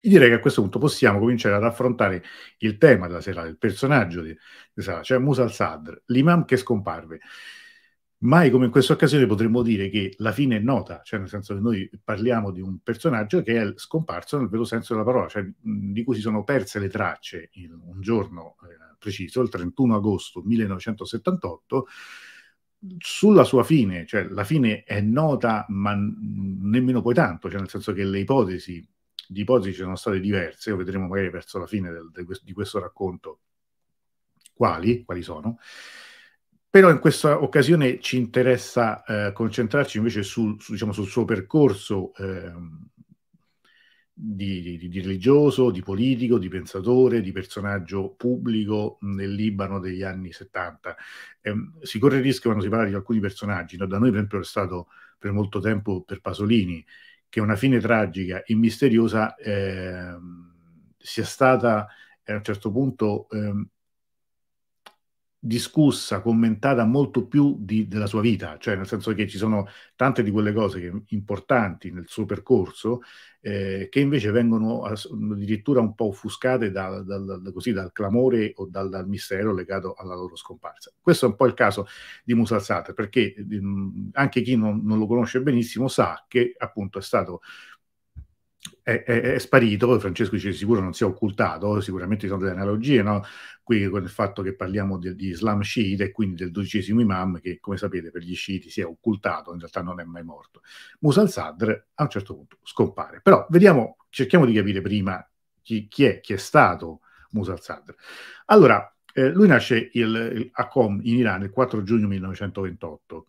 E direi che a questo punto possiamo cominciare ad affrontare il tema della serata, il personaggio di, di Salah, cioè Musa al-Sadr, l'imam che scomparve. Mai come in questa occasione potremmo dire che la fine è nota, cioè nel senso che noi parliamo di un personaggio che è scomparso nel vero senso della parola, cioè di cui si sono perse le tracce in un giorno eh, preciso, il 31 agosto 1978 sulla sua fine, cioè la fine è nota ma nemmeno poi tanto, cioè nel senso che le ipotesi di ipotesi ci sono state diverse, o vedremo magari verso la fine del, de, di questo racconto quali, quali sono. Però in questa occasione ci interessa eh, concentrarci invece sul, su, diciamo, sul suo percorso eh, di, di, di, religioso, di politico, di pensatore, di personaggio pubblico nel Libano degli anni 70. Eh, si corre il rischio quando si parla di alcuni personaggi, no? da noi per esempio è stato per molto tempo per Pasolini, che una fine tragica e misteriosa eh, sia stata eh, a un certo punto eh, discussa, commentata molto più di, della sua vita, cioè nel senso che ci sono tante di quelle cose che, importanti nel suo percorso eh, che invece vengono addirittura un po' offuscate da, da, da, così, dal clamore o dal, dal, mistero legato alla loro scomparsa. Questo è un po' il caso di Musa Musalsate, perché mh, ehm, anche chi non, non lo conosce benissimo sa che appunto è stato è, è, è sparito, Francesco dice sicuro non si è occultato, sicuramente ci sono delle analogie, no? qui con il fatto che parliamo di, di Islam sciita e quindi del dodicesimo imam che come sapete per gli sciiti si è occultato, in realtà non è mai morto. Musa al-Sadr a un certo punto scompare, però vediamo, cerchiamo di capire prima chi, chi è, chi è stato Musa al-Sadr. Allora, eh, lui nasce il, il Acom in Iran il 4 giugno 1928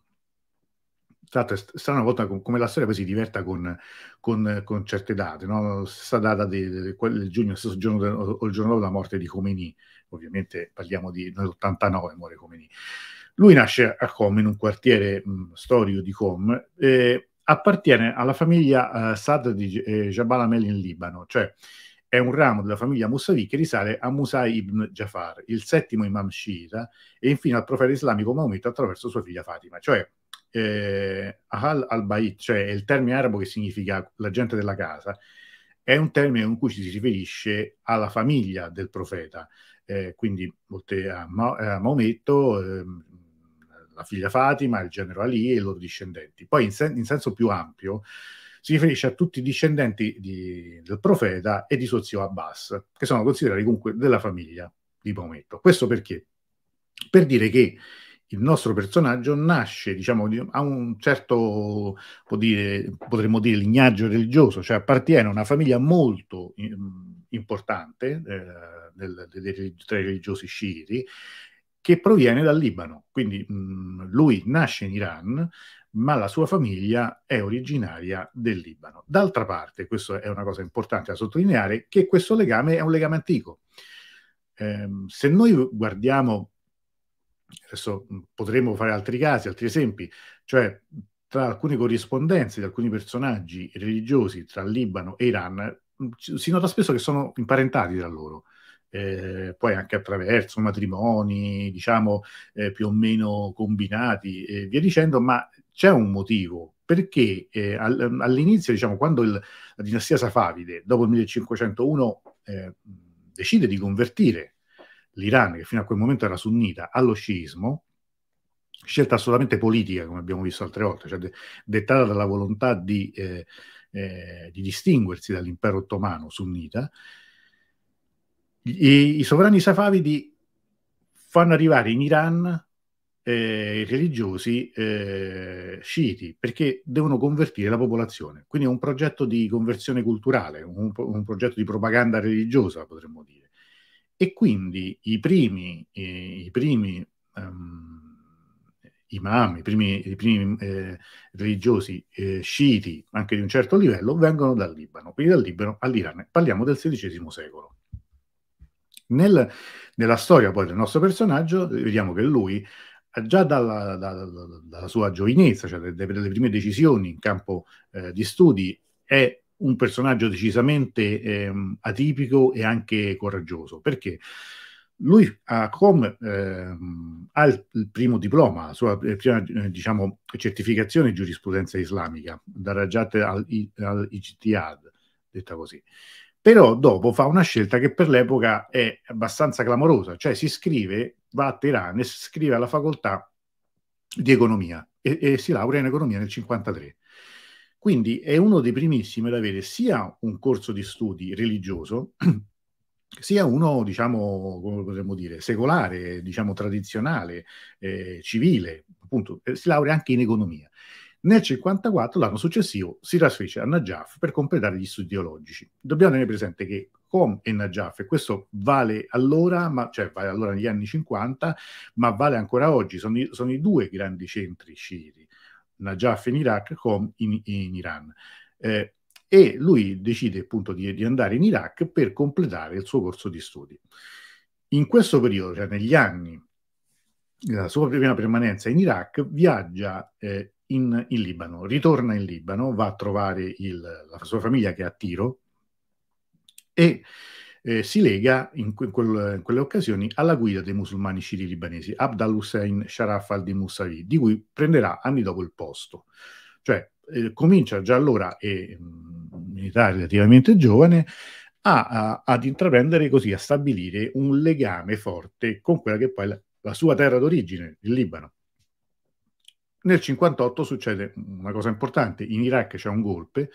tra l'altro è strana volta come la storia poi si diverta con, con, con certe date, no? stessa data del, giugno, stesso giorno del, o il giorno dopo la morte di Khomeini, ovviamente parliamo di nell'89 muore Khomeini. Lui nasce a Qom, in un quartiere mh, storico di Qom, eh, appartiene alla famiglia eh, Sad di eh, Jabal Amel in Libano, cioè è un ramo della famiglia Musavi che risale a Musai ibn Jafar, il settimo imam sciita, e infine al profeta islamico Maometto attraverso sua figlia Fatima, cioè eh, Ahal al-Bait, cioè il termine arabo che significa la gente della casa, è un termine con cui ci si riferisce alla famiglia del profeta, eh, quindi a, Ma- eh, a Maometto, eh, la figlia Fatima, il genero Ali e i loro discendenti. Poi in, sen- in senso più ampio si riferisce a tutti i discendenti di- del profeta e di suo zio Abbas, che sono considerati comunque della famiglia di Maometto. Questo perché? Per dire che il nostro personaggio nasce, diciamo, ha un certo, dire, potremmo dire, lignaggio religioso, cioè appartiene a una famiglia molto mm, importante eh, del, tra i religiosi sciiti, che proviene dal Libano. Quindi mh, mm, lui nasce in Iran, ma la sua famiglia è originaria del Libano. D'altra parte, questa è una cosa importante da sottolineare, che questo legame è un legame antico. Eh, se noi guardiamo adesso potremmo fare altri casi, altri esempi, cioè tra alcune corrispondenze di alcuni personaggi religiosi tra Libano e Iran si nota spesso che sono imparentati tra loro. Eh, poi anche attraverso matrimoni, diciamo eh, più o meno combinati e via dicendo, ma c'è un motivo perché eh, all'inizio, diciamo, quando il, la dinastia safavide dopo il 1501 eh, decide di convertire l'Iran, che fino a quel momento era sunnita, allo sciismo, scelta assolutamente politica, come abbiamo visto altre volte, cioè de- dettata dalla volontà di, eh, eh, di, distinguersi dall'impero ottomano sunnita, i, i sovrani safavidi fanno arrivare in Iran eh, religiosi eh, sciiti perché devono convertire la popolazione. Quindi è un progetto di conversione culturale, un, un progetto di propaganda religiosa, potremmo dire. E quindi i primi, i, i primi um, ehm, imam, i primi, i primi eh, religiosi eh, sciiti, anche di un certo livello, vengono dal Libano, quindi dal Libano all'Iran. Parliamo del XVI secolo. Nel, nella storia poi del nostro personaggio, vediamo che lui, già dalla, dalla, dalla sua giovinezza, cioè dalle prime decisioni in campo eh, di studi, è un personaggio decisamente eh, atipico e anche coraggioso. Perché? lui ha, come, eh, ha il primo diploma, la sua eh, prima eh, diciamo, certificazione di giurisprudenza islamica, da Rajat al-Ijtihad, detta così. Però dopo fa una scelta che per l'epoca è abbastanza clamorosa, cioè si iscrive, va a Teheran e si iscrive alla facoltà di economia e, e si laurea in economia nel 1953. Quindi è uno dei primissimi ad avere sia un corso di studi religioso, sia uno, diciamo, come potremmo dire, secolare, diciamo tradizionale, eh, civile, appunto, eh, si laurea anche in economia. Nel 54, l'anno successivo, si trasfece a Najaf per completare gli studi teologici. Dobbiamo tenere presente che Com e Najaf, e questo vale allora, ma, cioè vale allora negli anni 50, ma vale ancora oggi, sono i, sono i due grandi centri sciiti Najaf in Iraq com in, in Iran. Eh, e lui decide appunto di, di, andare in Iraq per completare il suo corso di studi. In questo periodo, cioè negli anni della sua prima permanenza in Iraq, viaggia eh, in, in, Libano, ritorna in Libano, va a trovare il, la sua famiglia che è a Tiro e eh, si lega in, que- in, quelle occasioni alla guida dei musulmani sciiti libanesi, Abd al-Hussein Sharaf al-Dimusavi, di cui prenderà anni dopo il posto. Cioè, eh, comincia già allora, è un militare relativamente giovane, a, a, ad intraprendere così, a stabilire un legame forte con quella che poi è la, la sua terra d'origine, il Libano. Nel 1958 succede una cosa importante, in Iraq c'è un golpe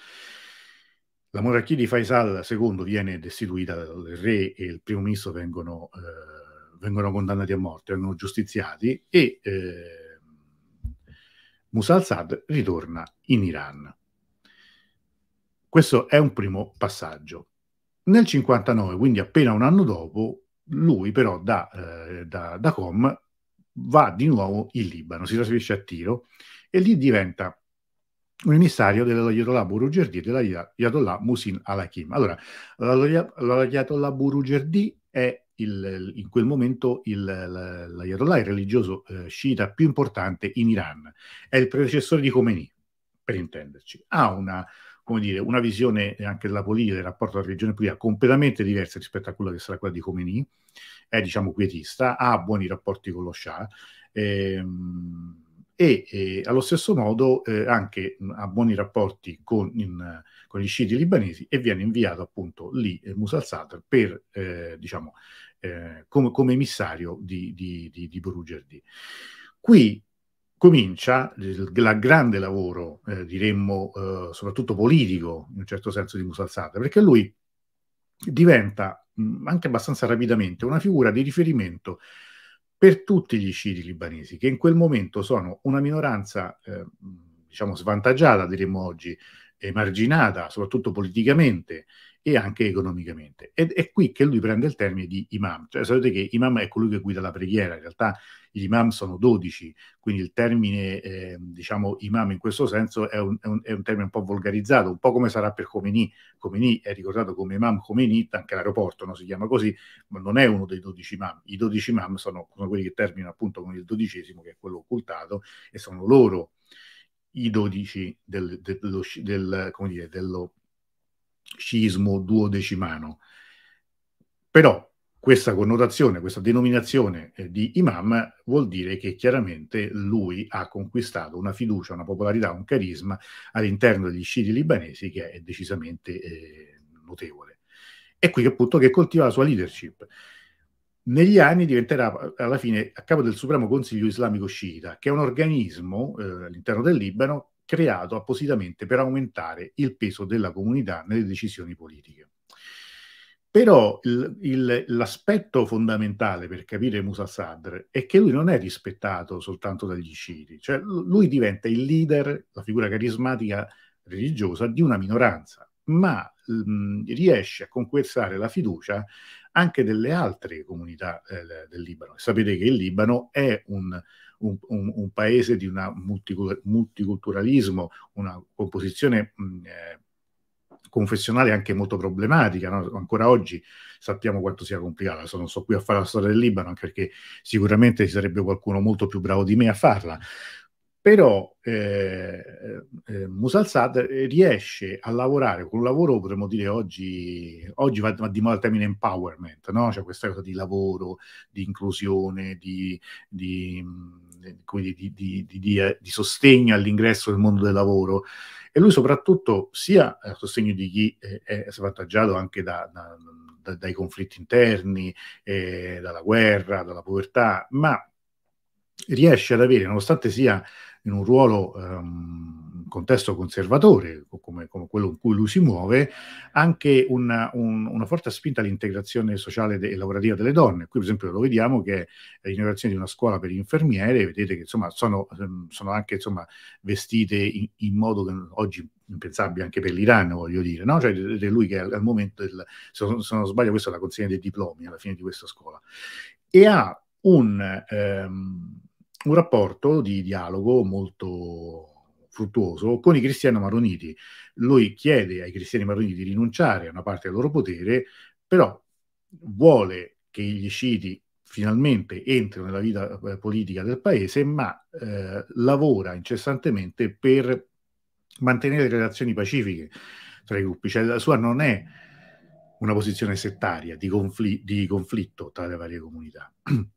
la monarchia di Faisal II viene destituita, il re e il primo ministro vengono, eh, vengono condannati a morte, vengono giustiziati e eh, Musa al-Sad ritorna in Iran. Questo è un primo passaggio. Nel 59, quindi appena un anno dopo, lui però da, eh, da, da Com va di nuovo in Libano, si trasferisce a Tiro e lì diventa un emissario dell'Ayatollah Burujerdi e dell'Ayatollah Musin al-Hakim. Allora, l'Ayatollah Burujerdi è il, in quel momento il, l'Ayatollah, il religioso eh, sciita più importante in Iran. È il predecessore di Khomeini, per intenderci. Ha una, dire, una visione anche della politica, del rapporto alla religione politica completamente diversa rispetto a quella che sarà quella di Khomeini. È, diciamo, quietista, ha buoni rapporti con lo Shah. Ehm, e eh, allo stesso modo eh, anche mh, ha buoni rapporti con, in, con, gli sciiti libanesi e viene inviato appunto lì eh, Musa al-Sadr per, eh, diciamo, eh, com- come emissario di, di, di, di Borugerdi. Qui comincia il la grande lavoro, eh, diremmo, soprattutto politico, in un certo senso, di Musa al-Sadr, perché lui diventa mh, anche abbastanza rapidamente una figura di riferimento per tutti gli sciiti libanesi, che in quel momento sono una minoranza, eh, diciamo, svantaggiata, diremmo oggi, emarginata, soprattutto politicamente, e anche economicamente. Ed è qui che lui prende il termine di imam. Cioè, sapete che imam è colui che guida la preghiera, in realtà gli imam sono 12, quindi il termine, eh, diciamo, imam in questo senso è un, è, un, è un, termine un po' volgarizzato, un po' come sarà per Khomeini. Khomeini è ricordato come imam Khomeini, anche l'aeroporto no? si chiama così, ma non è uno dei 12 imam. I 12 imam sono, sono quelli che terminano appunto con il dodicesimo, che è quello occultato, e sono loro i 12 del, del, dello, del, come dire, dello scismo duodecimano. Però questa connotazione, questa denominazione eh, di imam vuol dire che chiaramente lui ha conquistato una fiducia, una popolarità, un carisma all'interno degli sciiti libanesi che è decisamente eh, notevole. E qui appunto che coltiva la sua leadership. Negli anni diventerà alla fine a capo del Supremo Consiglio Islamico Sciita, che è un organismo eh, all'interno del Libano creato appositamente per aumentare il peso della comunità nelle decisioni politiche. Però l'aspetto fondamentale per capire Musa Sadr è che lui non è rispettato soltanto dagli sciiti, cioè lui diventa il leader, la figura carismatica religiosa di una minoranza, ma mh, mm, riesce a conquistare la fiducia anche delle altre comunità eh, del Libano. Sapete che il Libano è un, un, un, un paese di un multiculturalismo, una composizione mm, eh, confessionale anche molto problematica, no? ancora oggi sappiamo quanto sia complicata, adesso non sto qui a fare la storia del Libano, anche perché sicuramente ci sarebbe qualcuno molto più bravo di me a farla, però eh, eh, Musal Sad riesce a lavorare con un lavoro, potremmo dire oggi, oggi va, va di moda il termine empowerment, no? cioè questa cosa di lavoro, di inclusione, di, di mm, eh, di, di, di sostegno all'ingresso nel mondo del lavoro e lui soprattutto sia a sostegno di chi eh, è svantaggiato anche da, da, da, dai conflitti interni, eh, dalla guerra, dalla povertà, ma riesce ad avere, nonostante sia in un ruolo ehm, contesto conservatore come, come, quello in cui lui si muove, anche una, un, una forte spinta all'integrazione sociale e lavorativa delle donne. Qui per esempio lo vediamo che è l'inaugurazione di una scuola per infermiere, vedete che insomma sono, ehm, sono anche insomma, vestite in, in modo che oggi impensabile anche per l'Iran, voglio dire, no? Cioè, è lui che al momento, del, se, non, se non sbaglio, questa è la consegna dei diplomi alla fine di questa scuola. E ha un, ehm, un rapporto di dialogo molto fruttuoso con i cristiani maroniti. Lui chiede ai cristiani maroniti di rinunciare a una parte del loro potere, però vuole che gli sciiti finalmente entrino nella vita eh, politica del paese, ma eh, lavora incessantemente per mantenere relazioni pacifiche tra i gruppi. Cioè la sua non è una posizione settaria di, confl- di conflitto tra le varie comunità.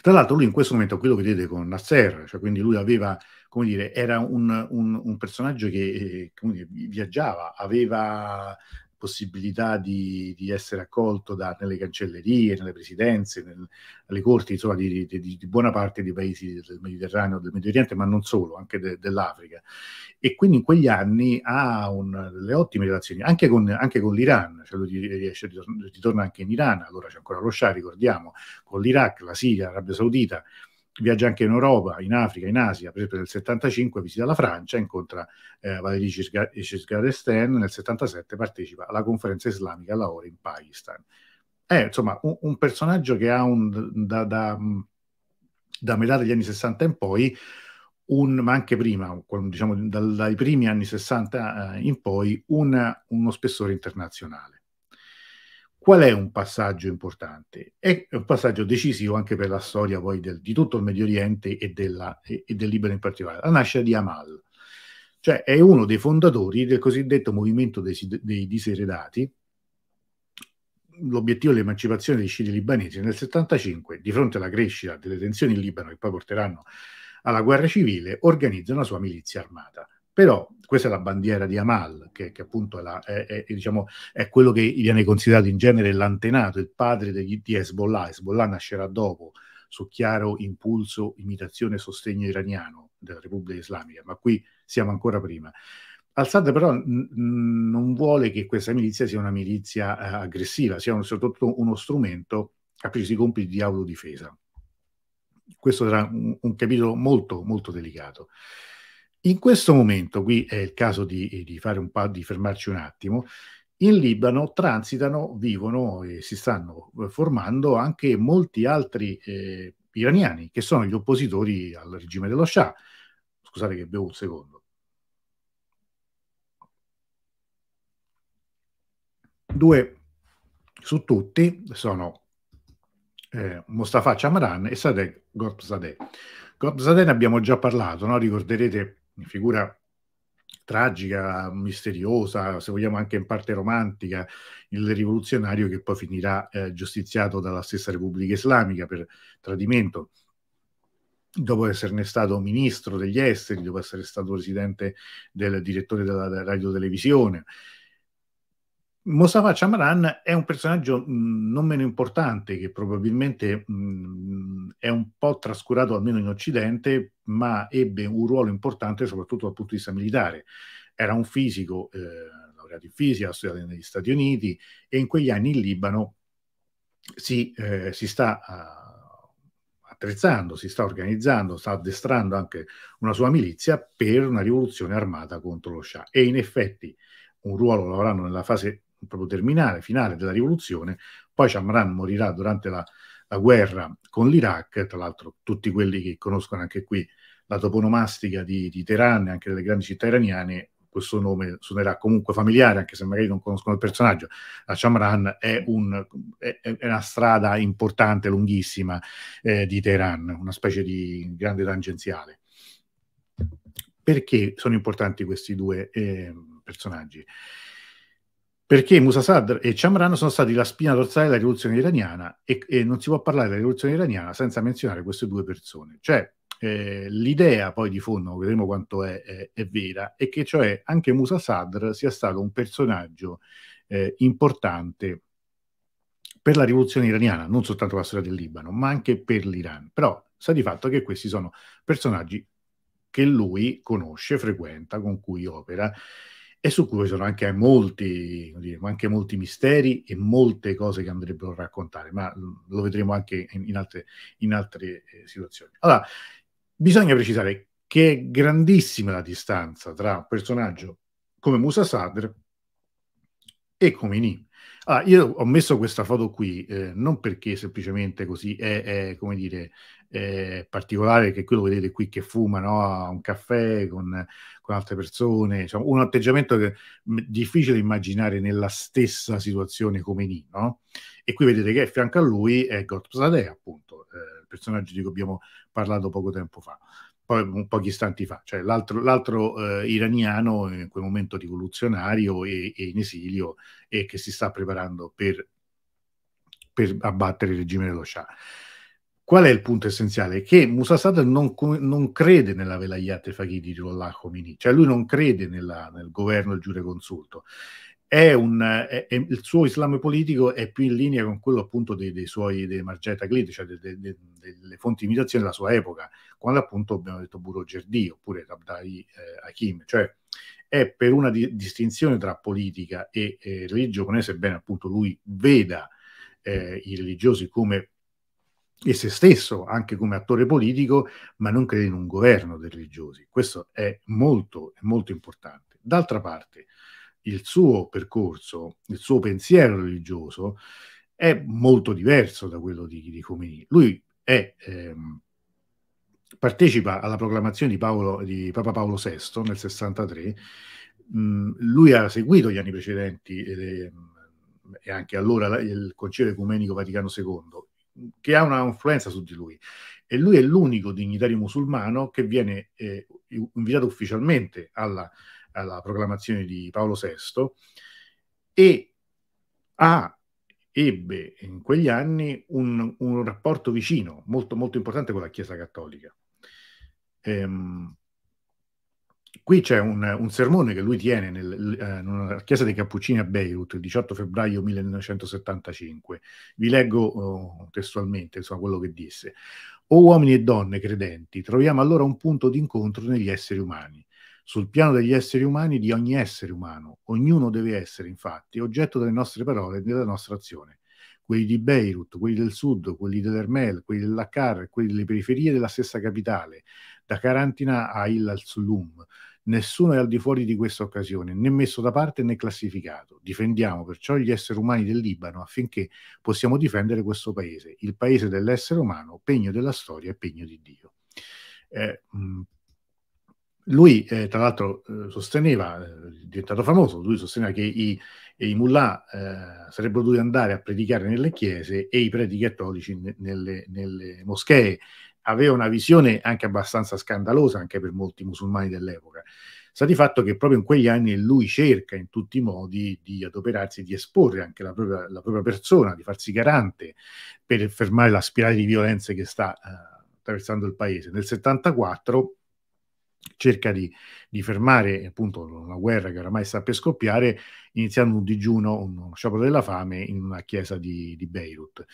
Tra l'altro lui in questo momento è quello che vede con Nasser, cioè quindi lui aveva, come dire, era un, un, un personaggio che eh, dire, viaggiava, aveva possibilità di, di essere accolto da, nelle cancellerie, nelle presidenze, nel, alle corti insomma, di, di, di, buona parte dei paesi del Mediterraneo, del Medio Oriente, ma non solo, anche de, dell'Africa. E quindi in quegli anni ha un, delle ottime relazioni, anche con, anche con l'Iran, cioè lui riesce, ritorna anche in Iran, allora c'è ancora lo Shah, ricordiamo, con l'Iraq, la Siria, l'Arabia Saudita, viaggia anche in Europa, in Africa, in Asia, per esempio nel 75 visita la Francia, incontra eh, Valéry Giscard d'Estaing, nel 77 partecipa alla conferenza islamica a Lahore in Pakistan. È insomma un, un personaggio che ha un, da, da, da, metà degli anni 60 in poi, un, ma anche prima, diciamo dal, dai primi anni 60 eh, in poi, una, uno spessore internazionale. Qual è un passaggio importante? È un passaggio decisivo anche per la storia poi del, di tutto il Medio Oriente e, della, e, e, del Libano in particolare, la nascita di Amal, cioè è uno dei fondatori del cosiddetto movimento dei, dei diseredati, l'obiettivo dell'emancipazione dei sciiti libanesi nel 75, di fronte alla crescita delle tensioni in Libano che poi porteranno alla guerra civile, organizza una sua milizia armata. Però questa è la bandiera di Amal, che, che appunto è, la, è, è, diciamo, è, quello che viene considerato in genere l'antenato, il padre degli, di Hezbollah. Hezbollah nascerà dopo, su chiaro impulso, imitazione e sostegno iraniano della Repubblica Islamica, ma qui siamo ancora prima. Al-Assad però n- non vuole che questa milizia sia una milizia eh, aggressiva, sia un, soprattutto uno strumento a precisi compiti di autodifesa. Questo sarà un, un capitolo molto, molto delicato. In questo momento, qui è il caso di, eh, di, un pa- di fermarci un attimo, in Libano transitano, vivono e si stanno eh, formando anche molti altri eh, iraniani che sono gli oppositori al regime dello Shah. Scusate che bevo un secondo. Due su tutti sono eh, Mostafa Chamran e Sadegh Gorbzadeh. Gorbzadeh ne abbiamo già parlato, no? ricorderete una figura tragica, misteriosa, se vogliamo anche in parte romantica, il rivoluzionario che poi finirà eh, giustiziato dalla stessa Repubblica Islamica per tradimento dopo esserne stato ministro degli esteri, dopo essere stato presidente del direttore della, della radiotelevisione, Mustafa Chamran è un personaggio mm, non meno importante che probabilmente mh, mm, è un po' trascurato almeno in Occidente, ma ebbe un ruolo importante soprattutto dal punto di vista militare. Era un fisico, eh, laureato in fisica, studiato negli Stati Uniti e in quegli anni in Libano si, eh, si sta uh, attrezzando, si sta organizzando, sta addestrando anche una sua milizia per una rivoluzione armata contro lo Shah. E in effetti un ruolo lo avranno nella fase proprio terminale, finale della rivoluzione. Poi Chamran morirà durante la, la guerra con l'Iraq, tra l'altro tutti quelli che conoscono anche qui la toponomastica di, di Teheran e anche delle grandi città iraniane, questo nome suonerà comunque familiare, anche se magari non conoscono il personaggio. La Chamran è, un, è, è una strada importante, lunghissima eh, di Teheran, una specie di grande tangenziale. Perché sono importanti questi due eh, personaggi? perché Musa Sadr e Chamran sono stati la spina dorsale della rivoluzione iraniana e, e, non si può parlare della rivoluzione iraniana senza menzionare queste due persone. Cioè, eh, l'idea poi di fondo, vedremo quanto è, è, è, vera, è che cioè anche Musa Sadr sia stato un personaggio eh, importante per la rivoluzione iraniana, non soltanto per la storia del Libano, ma anche per l'Iran. Però sa di fatto che questi sono personaggi che lui conosce, frequenta, con cui opera e su cui sono anche molti, anche molti misteri e molte cose che andrebbero a raccontare, ma mm, lo vedremo anche in, altre, in altre eh, situazioni. Allora, bisogna precisare che è grandissima la distanza tra un personaggio come Musa Sadr e come Khomeini. Ah, io ho messo questa foto qui eh, non perché semplicemente così è, è come dire, è particolare, che quello vedete qui che fuma no? a un caffè con, con altre persone, diciamo, un atteggiamento che è mm, difficile immaginare nella stessa situazione come Nino. E qui vedete che a fianco a lui è Gott appunto, eh, il personaggio di cui abbiamo parlato poco tempo fa po- pochi istanti fa, cioè l'altro, l'altro eh, iraniano in quel momento rivoluzionario e, e, in esilio e che si sta preparando per, per abbattere il regime dello Shah. Qual è il punto essenziale? Che Musa Sadr non, non crede nella velayat faghi di Rollah Khomeini, cioè lui non crede nella, nel governo del giureconsulto. consulto è un, è, è, il suo Islam politico è più in linea con quello appunto dei, dei suoi dei Margetta Glit, cioè de, de, de, delle fonti di imitazione della sua epoca, quando appunto abbiamo detto Buro Gerdì oppure Rabdai eh, Hakim, cioè è per una di, distinzione tra politica e eh, religione, sebbene appunto lui veda eh, i religiosi come e se stesso anche come attore politico, ma non crede in un governo dei religiosi. Questo è molto, molto importante. D'altra parte, il suo percorso, il suo pensiero religioso è molto diverso da quello di, di Khomeini. Lui è, ehm, partecipa alla proclamazione di, Paolo, di, Papa Paolo VI nel 63, mh, mm, lui ha seguito gli anni precedenti e, ehm, e anche allora la, il Concilio Ecumenico Vaticano II, che ha una influenza su di lui e lui è l'unico dignitario musulmano che viene eh, invitato ufficialmente alla alla proclamazione di Paolo VI e ha, ebbe in quegli anni un, un, rapporto vicino, molto, molto importante con la Chiesa Cattolica. Ehm, qui c'è un, un, sermone che lui tiene nel, eh, nella chiesa dei Cappuccini a Beirut il 18 febbraio 1975. Vi leggo oh, testualmente insomma, quello che disse. O uomini e donne credenti, troviamo allora un punto d'incontro negli esseri umani sul piano degli esseri umani di ogni essere umano. Ognuno deve essere, infatti, oggetto delle nostre parole e della nostra azione. Quelli di Beirut, quelli del sud, quelli dell'Ermel, quelli dell'Akkar, quelli delle periferie della stessa capitale, da Carantina a Il al-Sulum. Nessuno è al di fuori di questa occasione, né messo da parte né classificato. Difendiamo perciò gli esseri umani del Libano affinché possiamo difendere questo paese, il paese dell'essere umano, pegno della storia e pegno di Dio. Eh, lui eh, tra l'altro eh, sosteneva, eh, è diventato famoso, lui sosteneva che i, i mullah eh, sarebbero dovuti andare a predicare nelle chiese e i preti cattolici nelle, nelle, moschee. Aveva una visione anche abbastanza scandalosa anche per molti musulmani dell'epoca. Sta di fatto che proprio in quegli anni lui cerca in tutti i modi di adoperarsi, di esporre anche la propria, la propria persona, di farsi garante per fermare la spirale di violenze che sta attraversando il paese. Nel 74 cerca di, di, fermare appunto la guerra che oramai sta per scoppiare, iniziando un digiuno, uno sciopero della fame in una chiesa di, di Beirut.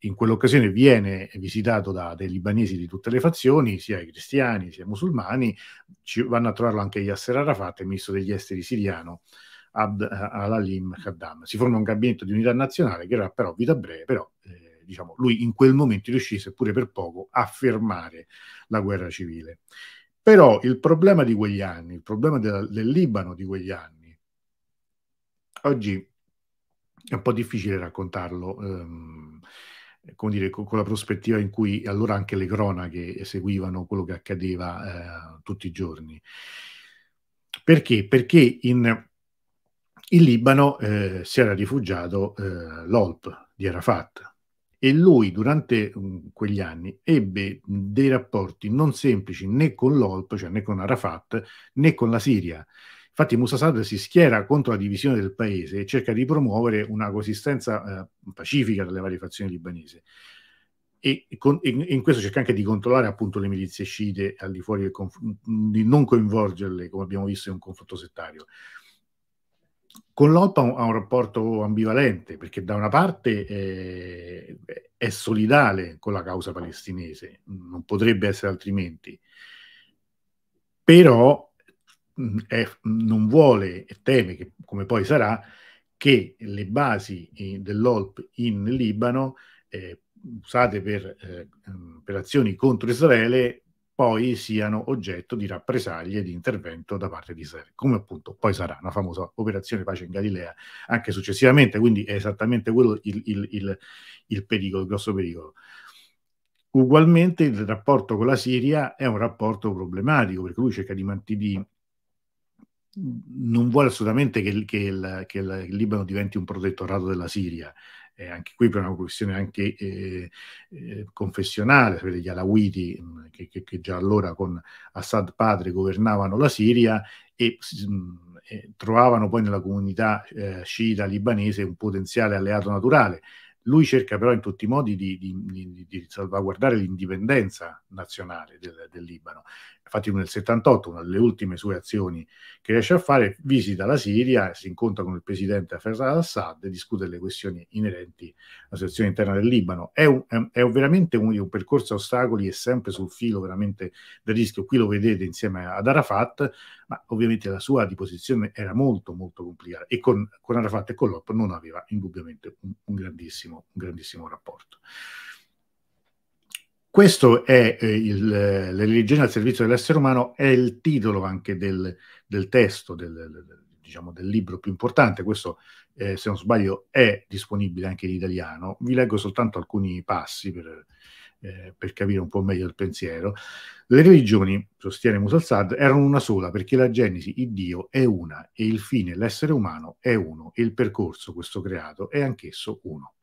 In quell'occasione viene visitato da dei libanesi di tutte le fazioni, sia i cristiani sia i musulmani, ci vanno a trovarlo anche Yasser Arafat, il ministro degli esteri siriano. Abd eh, al-Alim Khaddam. Si forma un gabinetto di unità nazionale che era però vita breve, però eh, diciamo, lui in quel momento riuscì, seppure per poco, a fermare la guerra civile. Però il problema di quegli anni, il problema del, del Libano di quegli anni, oggi è un po' difficile raccontarlo, ehm, come dire, con, con, la prospettiva in cui allora anche le cronache seguivano quello che accadeva eh, tutti i giorni. Perché? Perché in, in Libano eh, si era rifugiato eh, l'OLP di Arafat, e lui durante mh, mhmm, quegli anni ebbe mhmm, dei rapporti non semplici né con l'OLP, cioè né con Arafat, né con la Siria. Infatti Musa Assad si schiera contro la divisione del paese e cerca di promuovere una coesistenza eh, pacifica tra le varie fazioni libanesi. E, in questo cerca anche di controllare appunto le milizie sciite al di fuori del conflitto, mhmm, di non coinvolgerle, come abbiamo visto, in un conflitto settario con l'OPA ha un rapporto ambivalente, perché da una parte eh, è solidale con la causa palestinese, non potrebbe essere altrimenti, però mm, è, non vuole e teme, che, come poi sarà, che le basi eh, dell'OLP in Libano, eh, usate per, eh, mm, per azioni contro Israele, poi siano oggetto di rappresaglie e di intervento da parte di Israele, come appunto poi sarà una famosa operazione pace in Galilea anche successivamente, quindi è esattamente quello il, il, il, il pericolo, il grosso pericolo. Ugualmente il rapporto con la Siria è un rapporto problematico, perché lui cerca di, di non vuole assolutamente che, che, il, che, il, Libano diventi un protettorato della Siria, eh, anche qui per una questione anche eh, eh, confessionale, sapete gli alawiti mm, che, che, che, già allora con Assad padre governavano la Siria e, mh, mm, eh, e trovavano poi nella comunità eh, sciita libanese un potenziale alleato naturale. Lui cerca però in tutti i modi di, di, di, di salvaguardare l'indipendenza nazionale del, del Libano infatti nel 78, una delle ultime sue azioni che riesce a fare, visita la Siria, si incontra con il presidente Hafez al-Assad e discute le questioni inerenti alla situazione interna del Libano. È, un, è, è veramente un, un, percorso a ostacoli e sempre sul filo veramente del rischio. Qui lo vedete insieme ad Arafat, ma ovviamente la sua di posizione era molto molto complicata e con, con Arafat e con Lop non aveva indubbiamente un, un, grandissimo, un grandissimo rapporto. Questo è eh, il, eh, le religioni al servizio dell'essere umano, è il titolo anche del, del testo, del, del, diciamo, del libro più importante. Questo, eh, se non sbaglio, è disponibile anche in italiano. Vi leggo soltanto alcuni passi per, eh, per capire un po' meglio il pensiero. Le religioni, sostiene Sad, erano una sola perché la Genesi, il Dio, è una e il fine, l'essere umano, è uno e il percorso, questo creato, è anch'esso uno.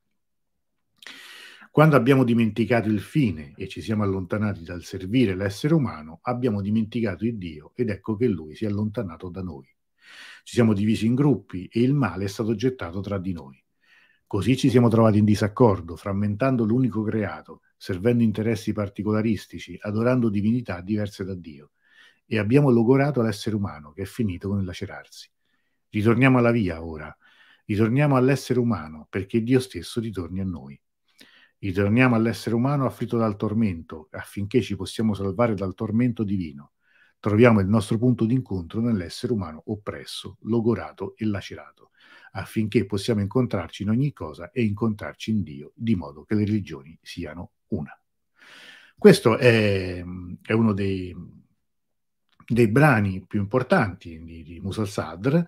Quando abbiamo dimenticato il fine e ci siamo allontanati dal servire l'essere umano, abbiamo dimenticato il Dio ed ecco che Lui si è allontanato da noi. Ci siamo divisi in gruppi e il male è stato gettato tra di noi. Così ci siamo trovati in disaccordo, frammentando l'unico creato, servendo interessi particolaristici, adorando divinità diverse da Dio. E abbiamo logorato l'essere umano che è finito con il lacerarsi. Ritorniamo alla via ora, ritorniamo all'essere umano perché Dio stesso ritorni a noi. Ritorniamo all'essere umano afflitto dal tormento, affinché ci possiamo salvare dal tormento divino. Troviamo il nostro punto d'incontro nell'essere umano oppresso, logorato e lacerato, affinché possiamo incontrarci in ogni cosa e incontrarci in Dio, di modo che le religioni siano una. Questo è, è uno dei, dei, brani più importanti di, di Musa al-Sadr,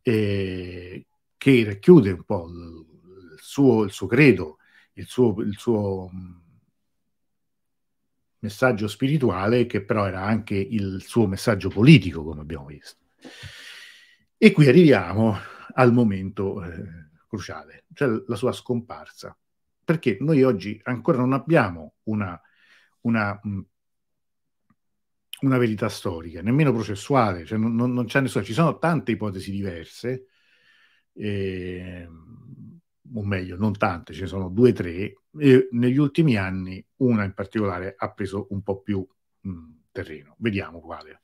eh, che racchiude un po' il suo, il suo credo, il suo, il suo mm, messaggio spirituale, che però era anche il suo messaggio politico, come abbiamo visto. E qui arriviamo al momento eh, cruciale, cioè la sua scomparsa, perché noi oggi ancora non abbiamo una, una, mm, una verità storica, nemmeno processuale, cioè non, non, c'è nessuna, ci sono tante ipotesi diverse. Eh, o meglio, non tante, ce ne sono due o tre, e negli ultimi anni una in particolare ha preso un po' più mh, terreno. Vediamo quale.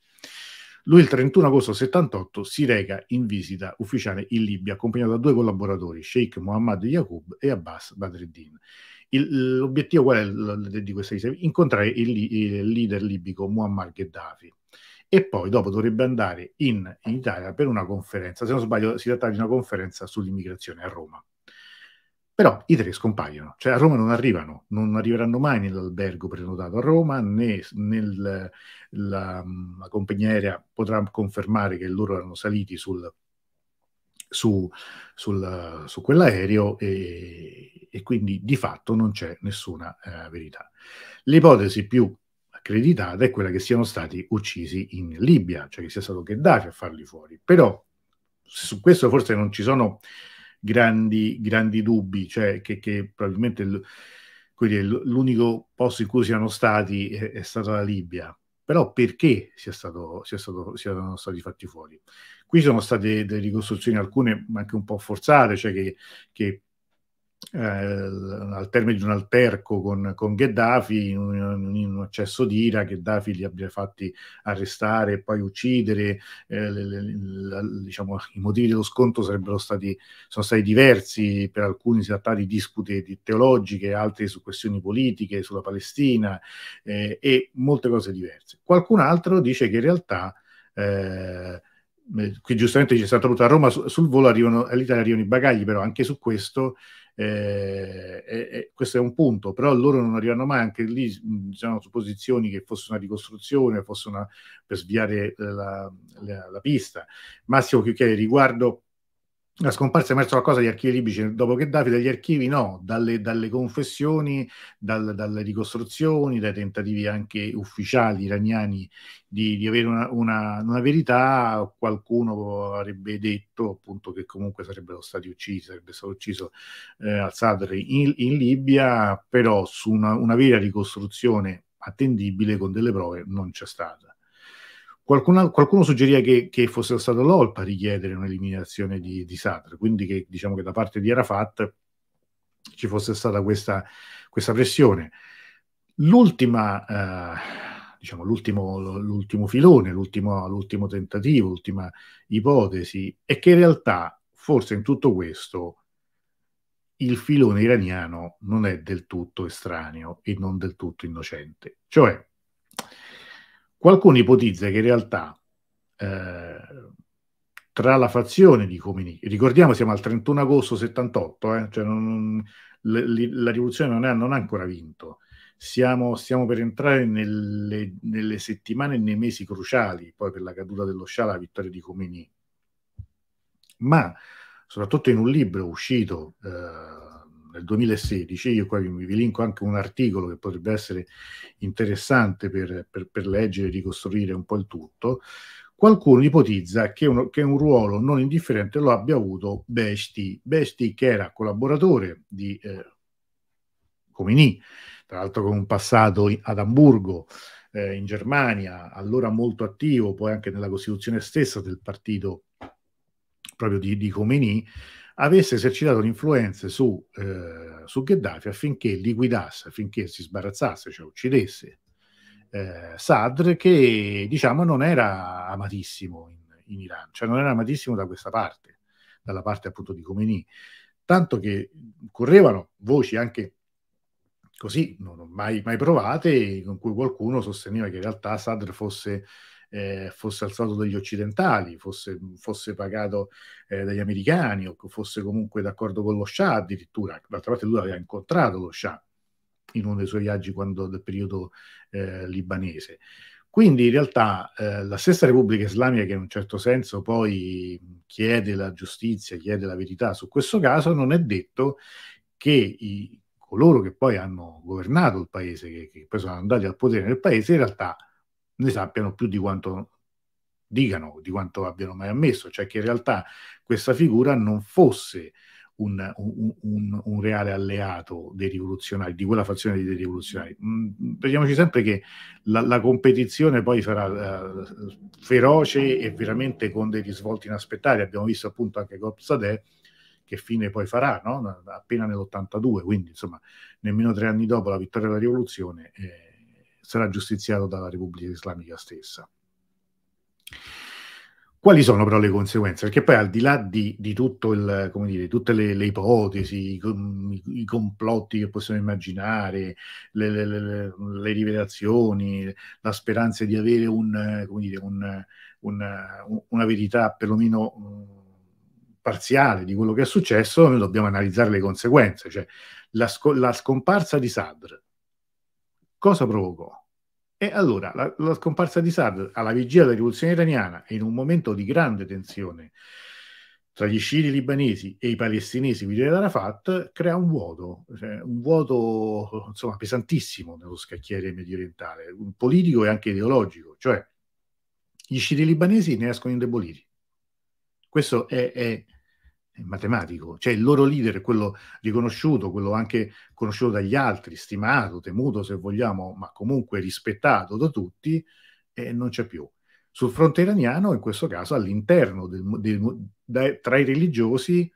Lui il 31 agosto 78 si reca in visita ufficiale in Libia accompagnato da due collaboratori, Sheikh Mohammed Yaqub e Abbas Badreddin. Il, l'obiettivo qual è di questa visita? Incontrare il, il, leader libico Muammar Gheddafi e poi dopo dovrebbe andare in, in Italia per una conferenza, se non sbaglio si tratta di una conferenza sull'immigrazione a Roma. Però i tre scompaiono, cioè a Roma non arrivano, non arriveranno mai nell'albergo prenotato a Roma, né la compagnia aerea potrà confermare che loro erano saliti sul, su, sul, su quell'aereo e, e, quindi di fatto non c'è nessuna eh, verità. L'ipotesi più accreditata è quella che siano stati uccisi in Libia, cioè che sia stato Gheddafi a farli fuori, però su questo forse non ci sono grandi, grandi dubbi, cioè che, che probabilmente l'unico posto in cui siano stati è, è stata la Libia però perché sia stato, sia stato, siano stati fatti fuori. Qui sono state delle ricostruzioni, alcune anche un po' forzate, cioè che, che eh, al termine di un alterco con, con Gheddafi, in un, in un, accesso di ira, Gheddafi li abbia fatti arrestare e poi uccidere. Eh, le, le, la, diciamo, I motivi dello scontro sarebbero stati, sono stati diversi, per alcuni si tratta di dispute teologiche, altri su questioni politiche, sulla Palestina eh, e molte cose diverse. Qualcun altro dice che in realtà eh, qui giustamente c'è stata tutta a Roma sul volo arrivano, all'Italia arrivano i bagagli, però anche su questo eh, eh, questo è un punto, però loro non arrivano mai anche lì, diciamo, su posizioni che fosse una ricostruzione, fosse una, per sviare eh, la, la, la pista. Massimo Chiucchieri, riguardo la scomparsa è emersa qualcosa di archivi libici dopo che Gheddafi, dagli archivi no, dalle, dalle confessioni, dal, dalle ricostruzioni, dai tentativi anche ufficiali iraniani di, di avere una, una, una, verità, qualcuno avrebbe detto appunto che comunque sarebbero stati uccisi, sarebbe stato ucciso eh, al-Sadr in, in, Libia, però su una, una vera ricostruzione attendibile con delle prove non c'è stata. Qualcuna, qualcuno suggeriva che, che, fosse stato l'OLP a richiedere un'eliminazione di, di Sadr, quindi che, diciamo che da parte di Arafat ci fosse stata questa, questa pressione. L'ultima, eh, diciamo, l'ultimo, l'ultimo, filone, l'ultimo, l'ultimo tentativo, l'ultima ipotesi è che in realtà forse in tutto questo il filone iraniano non è del tutto estraneo e non del tutto innocente. Cioè, Qualcuno ipotizza che in realtà eh, tra la fazione di Comini, ricordiamo siamo al 31 agosto 78, eh, cioè non, la, la rivoluzione non, ha ancora vinto, siamo, stiamo per entrare nelle, nelle, settimane e nei mesi cruciali, poi per la caduta dello Sciala, la vittoria di Comini, Ma soprattutto in un libro uscito eh, nel 2016, io qua vi, linko anche un articolo che potrebbe essere interessante per, per, per leggere e ricostruire un po' il tutto, qualcuno ipotizza che, uno, che, un ruolo non indifferente lo abbia avuto Besti, Besti che era collaboratore di eh, Comini, tra l'altro con un passato ad Amburgo, eh, in Germania, allora molto attivo, poi anche nella costituzione stessa del partito proprio di, di Comini, avesse esercitato un'influenza su, eh, su Gheddafi affinché liquidasse, affinché si sbarazzasse, cioè uccidesse eh, Sadr, che diciamo non era amatissimo in, in, Iran, cioè non era amatissimo da questa parte, dalla parte appunto di Khomeini, tanto che correvano voci anche così, non mai, mai provate, con cui qualcuno sosteneva che in realtà Sadr fosse eh, fosse alzato dagli occidentali, fosse, fosse pagato eh, dagli americani o fosse comunque d'accordo con lo Shah addirittura. D'altra parte lui aveva incontrato lo Shah in uno dei suoi viaggi quando, del periodo eh, libanese. Quindi in realtà eh, la stessa Repubblica Islamica che in un certo senso poi chiede la giustizia, chiede la verità su questo caso, non è detto che i, coloro che poi hanno governato il paese, che, che poi sono andati al potere nel paese, in realtà ne sappiano più di quanto dicano, di quanto abbiano mai ammesso, cioè che in realtà questa figura non fosse un, un, un, un reale alleato dei rivoluzionari, di quella fazione dei rivoluzionari. Mm, vediamoci sempre che la, la competizione poi sarà uh, feroce e veramente con dei risvolti inaspettati. Abbiamo visto appunto anche Gorb Sadeh che fine poi farà, no? appena nell'82, quindi insomma nemmeno tre anni dopo la vittoria della rivoluzione. Eh, sarà giustiziato dalla Repubblica Islamica stessa. Quali sono però le conseguenze? Perché poi al di là di, di il, come dire, tutte le, le ipotesi, i, i, complotti che possiamo immaginare, le, le, le, rivelazioni, la speranza di avere un, come dire, un, un, una verità perlomeno parziale di quello che è successo, noi dobbiamo analizzare le conseguenze. Cioè, la, sco- la scomparsa di Sadr, cosa provocò? E allora la, la scomparsa di Saad alla vigilia della rivoluzione iraniana e in un momento di grande tensione tra gli sciiti libanesi e i palestinesi guidati da Arafat crea un vuoto, cioè un vuoto insomma, pesantissimo nello scacchiere medio orientale, politico e anche ideologico, cioè gli sciiti libanesi ne escono indeboliti. Questo è, è matematico, cioè il loro leader è quello riconosciuto, quello anche conosciuto dagli altri, stimato, temuto se vogliamo, ma comunque rispettato da tutti, e non c'è più. Sul fronte iraniano, in questo caso all'interno, del, del, da, tra i religiosi,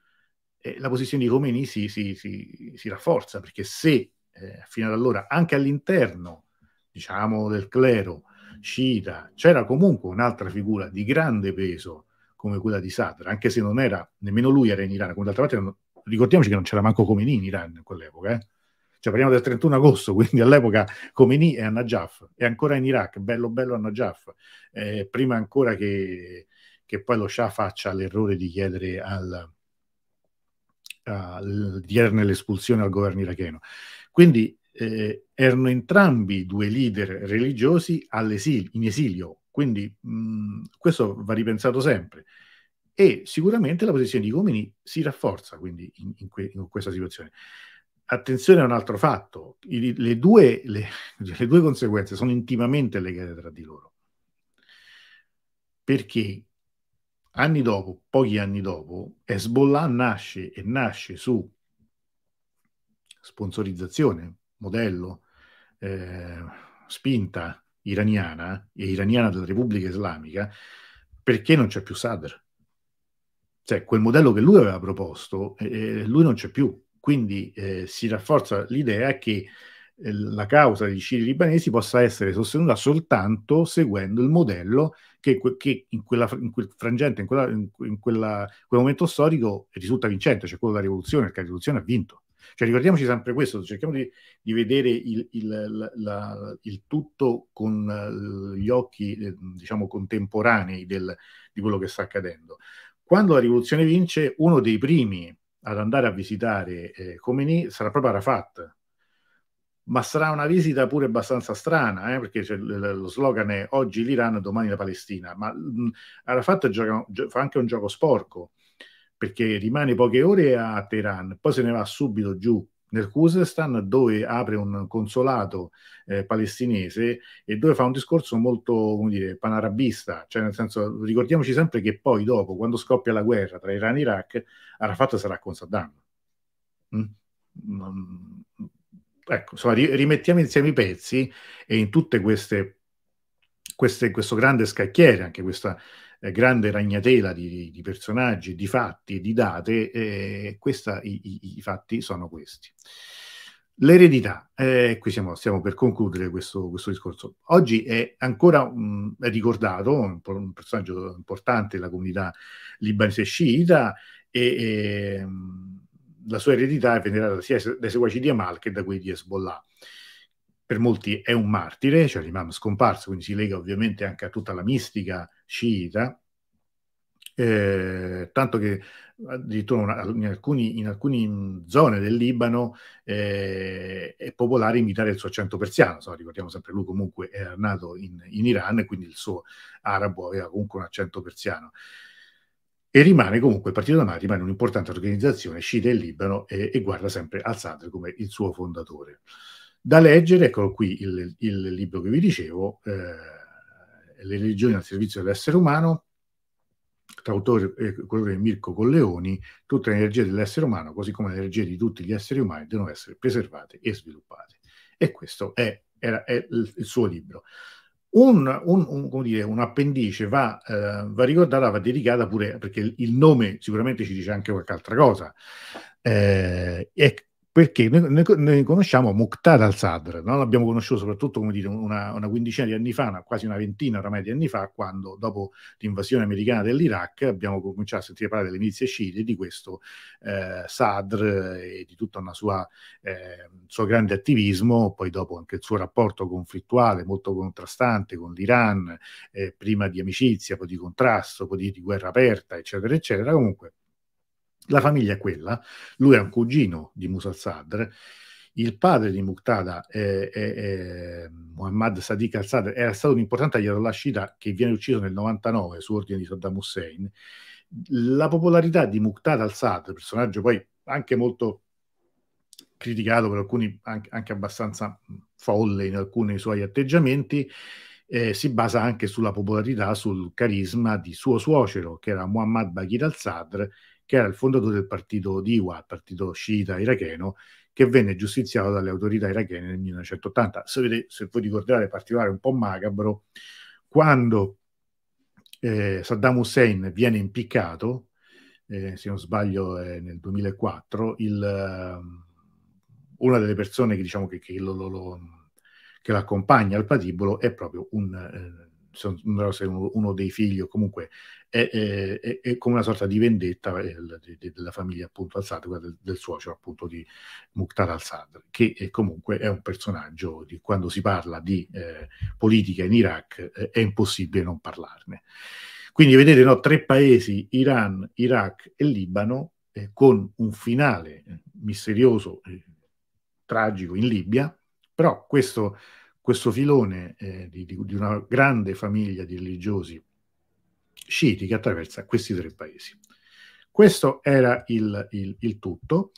eh, la posizione di Khomeini si, si, si, si rafforza, perché se eh, fino ad allora anche all'interno diciamo, del clero sciita c'era comunque un'altra figura di grande peso, come quella di Sadr, anche se non era, nemmeno lui era in Iran, come d'altra parte non, ricordiamoci che non c'era manco Khomeini in Iran in quell'epoca, eh? cioè parliamo del 31 agosto, quindi all'epoca Khomeini è a Najaf, è ancora in Iraq, bello bello a Najaf, eh, prima ancora che, che, poi lo Shah faccia l'errore di chiedere al, al, di chiederne l'espulsione al governo iracheno. Quindi eh, erano entrambi due leader religiosi in esilio, quindi mh, mm, questo va ripensato sempre. E sicuramente la posizione di Gomini si rafforza quindi in, in, que- in questa situazione. Attenzione a un altro fatto, I, le, due, le, le due conseguenze sono intimamente legate tra di loro, perché anni dopo, pochi anni dopo, Hezbollah nasce e nasce su sponsorizzazione, modello, eh, spinta, iraniana e iraniana della Repubblica Islamica, perché non c'è più Sadr? Cioè, quel modello che lui aveva proposto, eh, eh lui non c'è più. Quindi eh, si rafforza l'idea che eh, la causa dei sciiti libanesi possa essere sostenuta soltanto seguendo il modello che, che in, quella, in, quel frangente, in, quella, in quella, quel momento storico risulta vincente, cioè quello della rivoluzione, perché la rivoluzione ha vinto cioè, ricordiamoci sempre questo, cerchiamo di, di vedere il, il, la, il, tutto con eh, gli occhi, eh, diciamo, contemporanei del, di quello che sta accadendo. Quando la rivoluzione vince, uno dei primi ad andare a visitare eh, Khomeini sarà proprio Arafat, ma sarà una visita pure abbastanza strana, eh, perché lo slogan è oggi l'Iran, domani la Palestina, ma mh, Arafat gioca, gio- fa anche un gioco sporco, perché rimane poche ore a Teheran, poi se ne va subito giù nel Kurdistan dove apre un consolato eh, palestinese e dove fa un discorso molto come dire, panarabista, cioè nel senso ricordiamoci sempre che poi dopo, quando scoppia la guerra tra Iran e Iraq, Arafat sarà con Saddam. Mm? Mm. Ecco, insomma, ri- rimettiamo insieme i pezzi e in tutte queste, queste questo grande scacchiere, anche questa eh, grande ragnatela di, di, personaggi, di fatti, di date, eh, questa, i, i, i, fatti sono questi. L'eredità, eh, qui siamo, stiamo per concludere questo, questo discorso. Oggi è ancora mh, mm, è ricordato un, un, personaggio importante della comunità libanese sciita e, e mh, mm, la sua eredità è venerata sia dai seguaci di Amal che da quelli di Hezbollah per molti è un martire, cioè l'imam scomparso, quindi si lega ovviamente anche a tutta la mistica sciita, eh, tanto che addirittura una, in, alcuni, in, alcune zone del Libano eh, è popolare imitare il suo accento persiano, so, ricordiamo sempre lui comunque era nato in, in Iran, quindi il suo arabo aveva comunque un accento persiano e rimane comunque il Partito Democratico, rimane un'importante organizzazione sciita in Libano e, e guarda sempre al Sadr come il suo fondatore. Da leggere, eccolo qui il, il libro che vi dicevo, eh, Le religioni al servizio dell'essere umano, trautore e eh, quello Mirko Colleoni, tutte le energie dell'essere umano, così come le energie di tutti gli esseri umani, devono essere preservate e sviluppate. E questo è, era, è il, il suo libro. Un, un, un, dire, un, appendice va, eh, va, ricordata, va dedicata pure, perché il nome sicuramente ci dice anche qualche altra cosa, eh, perché noi, noi conosciamo Muqtada al-Sadr, no? l'abbiamo conosciuto soprattutto come dire, una, una, quindicina di anni fa, una, quasi una ventina oramai di anni fa, quando dopo l'invasione americana dell'Iraq abbiamo cominciato a sentire parlare delle milizie sciite, di questo eh, Sadr eh, e di tutto sua, eh, il suo grande attivismo, poi dopo anche il suo rapporto conflittuale molto contrastante con l'Iran, eh, prima di amicizia, poi di contrasto, poi di, di guerra aperta, eccetera, eccetera. Comunque la famiglia è quella, lui è un cugino di Musa al Sadr, il padre di Muqtada, eh, eh, Muhammad Sadiq al-Sadr, era stato un importante ayatollah sciita che viene ucciso nel 99 su ordine di Saddam Hussein. La popolarità di Muqtada al-Sadr, personaggio poi anche molto criticato per alcuni, anche, anche abbastanza folle in alcuni suoi atteggiamenti, eh, si basa anche sulla popolarità, sul carisma di suo suocero, che era Muhammad Baghir al-Sadr, che era il fondatore del partito Diwa, il partito sciita iracheno, che venne giustiziato dalle autorità irachene nel 1980. Se, voi ricordate, particolare un po' macabro, quando eh, Saddam Hussein viene impiccato, eh, se non sbaglio eh, nel 2004, il, ehm, una delle persone che, diciamo, che, che lo, lo, lo che l'accompagna al patibolo è proprio un eh, non so se uno, dei figli o comunque è, è, è, è come una sorta di vendetta eh, della, della famiglia appunto al-Sadr, del, del, suocero appunto di Mukhtar al-Sadr, che comunque è un personaggio di quando si parla di eh, politica in Iraq eh, è impossibile non parlarne. Quindi vedete no, tre paesi, Iran, Iraq e Libano, eh, con un finale eh, misterioso, eh, tragico in Libia, però questo questo filone eh, di, di, una grande famiglia di religiosi sciiti che attraversa questi tre paesi. Questo era il, il, il tutto.